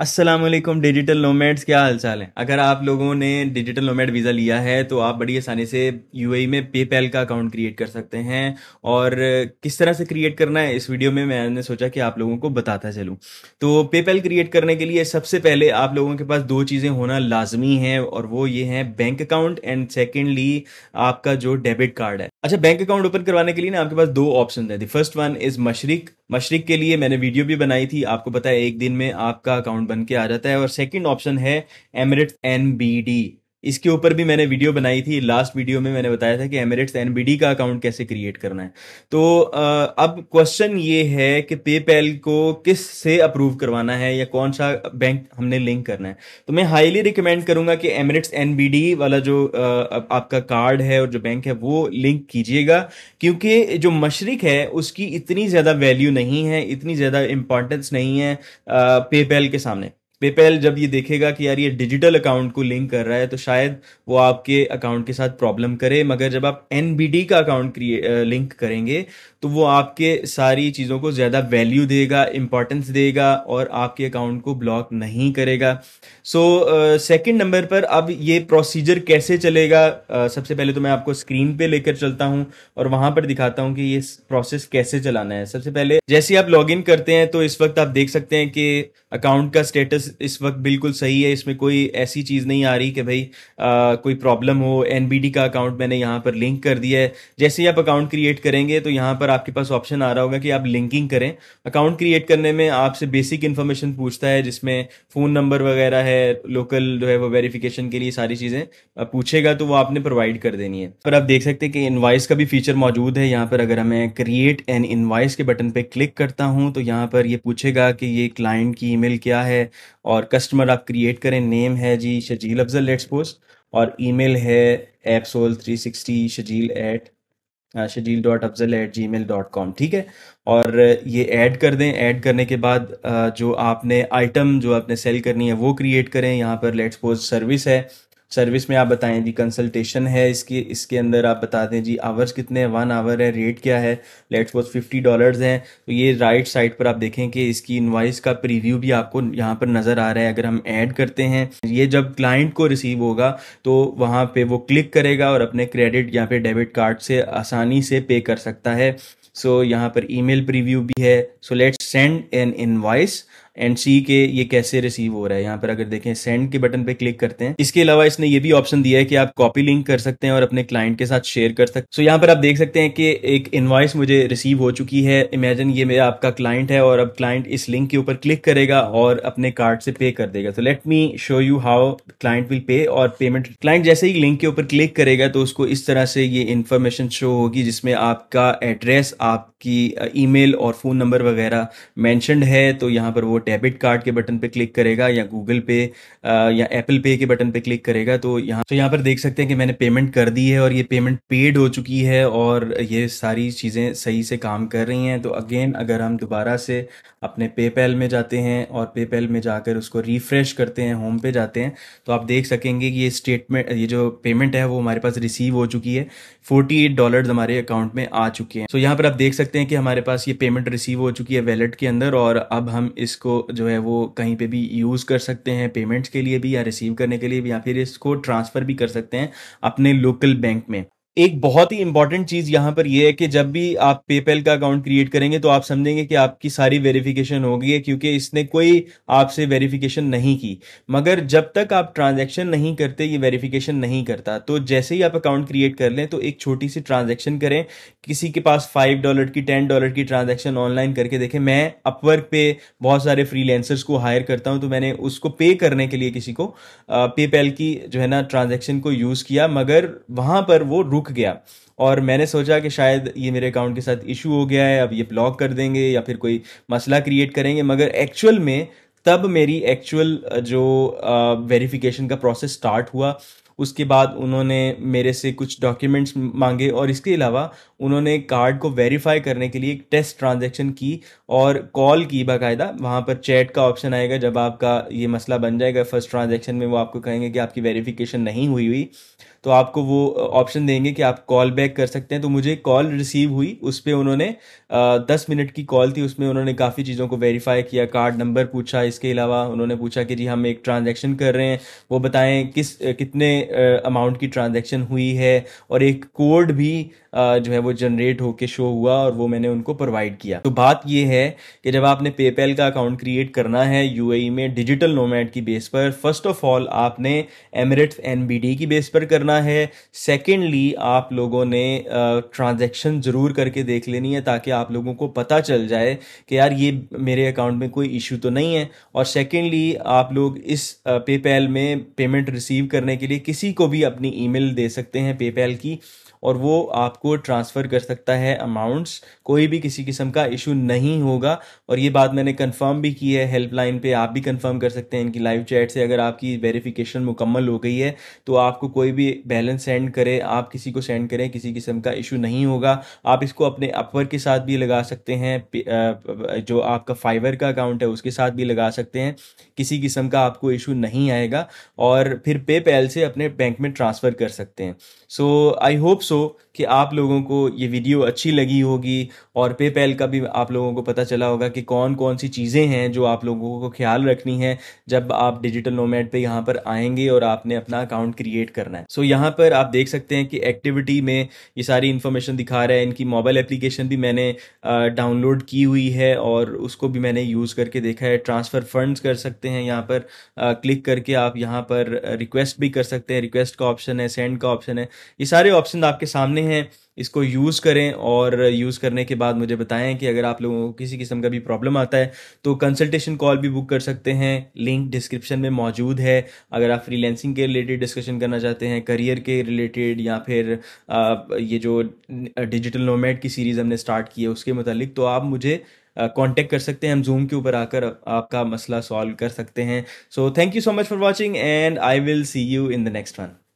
Aslam digital nomads क्या हालचाल है अगर आप लोगों ने डिजिटल नोमेड वीज़ा लिया है तो आप बड़ी आसानी से यूएई में पेपैल का अकाउंट क्रिएट कर सकते हैं और किस तरह से क्रिएट करना है इस वीडियो में मैंने सोचा कि आप लोगों को बताता चलूँ तो पेपैल क्रिएट करने के लिए सबसे पहले आप लोगों के पास दो चीज़ें होना लाजमी हैं और वो ये हैं बैंक अकाउंट एंड सेकेंडली आपका जो डेबिट कार्ड है अच्छा बैंक अकाउंट ओपन करवाने के लिए ना आपके पास दो ऑप्शन है the first one is Mashreq Mashreq के लिए मैंने वीडियो भी बनाई थी आपको पता है एक दिन में आपका अकाउंट बन के आ जाता है और सेकेंड ऑप्शन है एमरिट्स एन बी डी इसके ऊपर भी मैंने वीडियो बनाई थी लास्ट वीडियो में मैंने बताया था कि एमरेट्स एनबीडी का अकाउंट कैसे क्रिएट करना है तो अब क्वेश्चन ये है कि पेपैल को किस से अप्रूव करवाना है या कौन सा बैंक हमने लिंक करना है तो मैं हाईली रिकमेंड करूंगा कि एमरेट्स एनबीडी वाला जो आपका कार्ड है और जो बैंक है वो लिंक कीजिएगा क्योंकि जो मशरक है उसकी इतनी ज़्यादा वैल्यू नहीं है इतनी ज़्यादा इंपॉर्टेंस नहीं है पेपैल के सामने पेपैल जब ये देखेगा कि यार ये डिजिटल अकाउंट को लिंक कर रहा है तो शायद वो आपके अकाउंट के साथ प्रॉब्लम करे मगर जब आप एन का अकाउंट लिंक करेंगे तो वो आपके सारी चीज़ों को ज़्यादा वैल्यू देगा इंपॉर्टेंस देगा और आपके अकाउंट को ब्लॉक नहीं करेगा सो सेकंड नंबर पर अब ये प्रोसीजर कैसे चलेगा uh, सबसे पहले तो मैं आपको स्क्रीन पे लेकर चलता हूँ और वहाँ पर दिखाता हूँ कि ये प्रोसेस कैसे चलाना है सबसे पहले जैसे आप लॉग करते हैं तो इस वक्त आप देख सकते हैं कि अकाउंट का स्टेटस इस वक्त बिल्कुल सही है इसमें कोई ऐसी चीज़ नहीं आ रही कि भाई आ, कोई प्रॉब्लम हो एन का अकाउंट मैंने यहाँ पर लिंक कर दिया है जैसे ही आप अकाउंट क्रिएट करेंगे तो यहाँ पर आपके पास ऑप्शन आ रहा होगा कि आप लिंकिंग करें अकाउंट क्रिएट करने में आपसे बेसिक इन्फॉर्मेशन पूछता है जिसमें फ़ोन नंबर वगैरह है लोकल जो है वो वेरिफिकेशन के लिए सारी चीज़ें पूछेगा तो वो आपने प्रोवाइड कर देनी है पर आप देख सकते हैं कि इन्वाइस का भी फीचर मौजूद है यहाँ पर अगर हमें क्रिएट एन इन्वाइस के बटन पर क्लिक करता हूँ तो यहाँ पर ये पूछेगा कि ये क्लाइंट की ईमेल क्या है और कस्टमर आप क्रिएट करें नेम है जी शजील अफजल लेट्स पोस्ट और ईमेल है एप्सोल three sixty Shajeel at Shajeel dot Afzal at Gmail dot com ठीक है और ये ऐड कर दें ऐड करने के बाद uh, जो आपने आइटम जो आपने सेल करनी है वो क्रिएट करें यहाँ पर लेट्स पोस्ट सर्विस है सर्विस में आप बताएं जी कंसल्टेशन है इसकी इसके अंदर आप बता दें जी आवर्स कितने हैं वन आवर है रेट क्या है लेट्स सपोज फिफ्टी डॉलर्स हैं तो ये राइट साइड पर आप देखें कि इसकी इन्वाइस का प्रीव्यू भी आपको यहाँ पर नज़र आ रहा है अगर हम ऐड करते हैं ये जब क्लाइंट को रिसीव होगा तो वहाँ पे वो क्लिक करेगा और अपने क्रेडिट या फिर डेबिट कार्ड से आसानी से पे कर सकता है सो so, यहाँ पर ईमेल प्रीव्यू भी है so let's send an invoice and see के ये कैसे रिसीव हो रहा है यहाँ पर अगर देखें सेंड के बटन पे क्लिक करते हैं इसके अलावा इसने ये भी ऑप्शन दिया है कि आप कॉपी लिंक कर सकते हैं और अपने क्लाइंट के साथ शेयर कर सकते सो so, यहाँ पर आप देख सकते हैं कि एक इन्वाइस मुझे रिसीव हो चुकी है इमेजिन ये मेरा आपका क्लाइंट है और अब क्लाइंट इस लिंक के ऊपर क्लिक करेगा और अपने कार्ड से पे कर देगा तो let me show you how client will pay और पेमेंट क्लाइंट जैसे ही लिंक के ऊपर क्लिक करेगा तो उसको इस तरह से ये इन्फॉर्मेशन शो होगी जिसमें आपका एड्रेस आपकी ई और फोन नंबर वगैरह मैंशनड है तो यहाँ पर वो डेबिट कार्ड के बटन पे क्लिक करेगा या गूगल पे या एप्पल पे के बटन पे क्लिक करेगा तो यहाँ तो यहाँ पर देख सकते हैं कि मैंने पेमेंट कर दी है और ये पेमेंट पेड हो चुकी है और ये सारी चीज़ें सही से काम कर रही हैं तो अगेन अगर हम दोबारा से अपने पेपैल में जाते हैं और पेपैल में जाकर उसको रिफ्रेश करते हैं होम पे जाते हैं तो आप देख सकेंगे कि ये स्टेटमेंट ये जो पेमेंट है वो हमारे पास रिसीव हो चुकी है फोर्टी एट डॉलर हमारे अकाउंट में आ चुके हैं तो so यहाँ पर आप देख सकते हैं कि हमारे पास ये पेमेंट रिसीव हो चुकी है वैलेट के अंदर और अब हम इसको जो है वो कहीं पे भी यूज़ कर सकते हैं पेमेंट्स के लिए भी या रिसीव करने के लिए भी या फिर इसको ट्रांसफ़र भी कर सकते हैं अपने लोकल बैंक में एक बहुत ही इंपॉर्टेंट चीज यहां पर यह है कि जब भी आप पेपैल का अकाउंट क्रिएट करेंगे तो आप समझेंगे कि आपकी सारी वेरिफिकेशन हो गई है क्योंकि इसने कोई आपसे वेरिफिकेशन नहीं की मगर जब तक आप ट्रांजैक्शन नहीं करते ये वेरिफिकेशन नहीं करता तो जैसे ही आप अकाउंट क्रिएट कर लें तो एक छोटी सी ट्रांजेक्शन करें किसी के पास फाइव डॉलर की टेन डॉलर की ट्रांजेक्शन ऑनलाइन करके देखें मैं अपवर्क पे बहुत सारे फ्रीलेंसर्स को हायर करता हूं तो मैंने उसको पे करने के लिए किसी को पेपैल की जो है ना ट्रांजेक्शन को यूज किया मगर वहां पर वो रुक કે ઓર મેને સોચા કે શાયદ યે મેરે એકાઉન્ટ કે સાથ ઇશ્યુ હો ગયા હે اب યે બ્લોક કર દેંગે يا ફિર કોઈ મસલા ક્રિએટ કરેંગે મગર એક્ચ્યુઅલ મે તબ મેરી એક્ચ્યુઅલ જો વેરીફિકેશન કા પ્રોસેસ સ્ટાર્ટ હુઆ ઉસકે બાદ ઉનહોને મેરે સે કુછ ડોક્યુમેન્ટ્સ માંગે ઓર ઇસકે ઇલાવા ઉનહોને કાર્ડ કો વેરીફાય કરને કે લિયે એક ટેસ્ટ ટ્રાન્ઝેક્શન કી ઓર કોલ કી બકાઈદા વહા પર ચેટ કા ઓપ્શન આયેગા જબ આપકા યે મસલા બન જાયેગા ફર્સ્ટ ટ્રાન્ઝેક્શન મે વો આપકો કહેંગે કે આપકી વેરીફિકેશન નહીં હુઈ હી तो आपको वो ऑप्शन देंगे कि आप कॉल बैक कर सकते हैं तो मुझे कॉल रिसीव हुई उस पर उन्होंने दस मिनट की कॉल थी उसमें उन्होंने काफ़ी चीज़ों को वेरीफाई किया कार्ड नंबर पूछा इसके अलावा उन्होंने पूछा कि जी हम एक ट्रांजेक्शन कर रहे हैं वो बताएं किस कितने अमाउंट की ट्रांजेक्शन हुई है और एक कोड भी जो है वो जनरेट होके शो हुआ और वो मैंने उनको प्रोवाइड किया तो बात ये है कि जब आपने पेपैल का अकाउंट क्रिएट करना है यूएई e में डिजिटल नोमैट की बेस पर फर्स्ट ऑफ ऑल आपने एमरेट्स एनबीडी की बेस पर करना करना है सेकेंडली आप लोगों ने ट्रांजेक्शन ज़रूर करके देख लेनी है ताकि आप लोगों को पता चल जाए कि यार ये मेरे अकाउंट में कोई इशू तो नहीं है और सेकेंडली आप लोग इस पेपैल में पेमेंट रिसीव करने के लिए किसी को भी अपनी ईमेल दे सकते हैं पेपैल की और वो आपको ट्रांसफ़र कर सकता है अमाउंट्स कोई भी किसी किस्म का इशू नहीं होगा और ये बात मैंने कंफर्म भी की है हेल्पलाइन पे आप भी कंफर्म कर सकते हैं इनकी लाइव चैट से अगर आपकी वेरिफिकेशन मुकम्मल हो गई है तो आपको कोई भी बैलेंस सेंड करें आप किसी को सेंड करें किसी किस्म का इशू नहीं होगा आप इसको अपने अपवर के साथ भी लगा सकते हैं जो आपका फाइवर का अकाउंट है उसके साथ भी लगा सकते हैं किसी किस्म का आपको इशू नहीं आएगा और फिर पेपैल से अपने बैंक में ट्रांसफ़र कर सकते हैं सो आई होप सो कि आप लोगों को ये वीडियो अच्छी लगी होगी और पेपैल का भी आप लोगों को पता चला होगा कि कौन कौन सी चीज़ें हैं जो आप लोगों को ख्याल रखनी है जब आप डिजिटल नोमेट पे यहाँ पर आएंगे और आपने अपना अकाउंट क्रिएट करना है सो so, यहाँ पर आप देख सकते हैं कि एक्टिविटी में ये सारी इन्फॉर्मेशन दिखा रहा है इनकी मोबाइल एप्लीकेशन भी मैंने डाउनलोड की हुई है और उसको भी मैंने यूज़ करके देखा है ट्रांसफ़र फंड्स कर सकते हैं यहाँ पर क्लिक करके आप यहाँ पर रिक्वेस्ट भी कर सकते हैं रिक्वेस्ट का ऑप्शन है सेंड का ऑप्शन है ये सारे ऑप्शन आपके सामने हैं इसको यूज़ करें और यूज़ करने के बाद मुझे बताएं कि अगर आप लोगों को किसी किस्म का भी प्रॉब्लम आता है तो कंसल्टेशन कॉल भी बुक कर सकते हैं लिंक डिस्क्रिप्शन में मौजूद है अगर आप फ्रीलैंसिंग के रिलेटेड डिस्कशन करना चाहते हैं करियर के रिलेटेड या फिर ये जो डिजिटल नोमेट की सीरीज़ हमने स्टार्ट की है उसके मतलब तो आप मुझे कांटेक्ट कर सकते हैं हम जूम के ऊपर आकर आपका मसला सॉल्व कर सकते हैं so thank you so much for watching and I will see you in the next one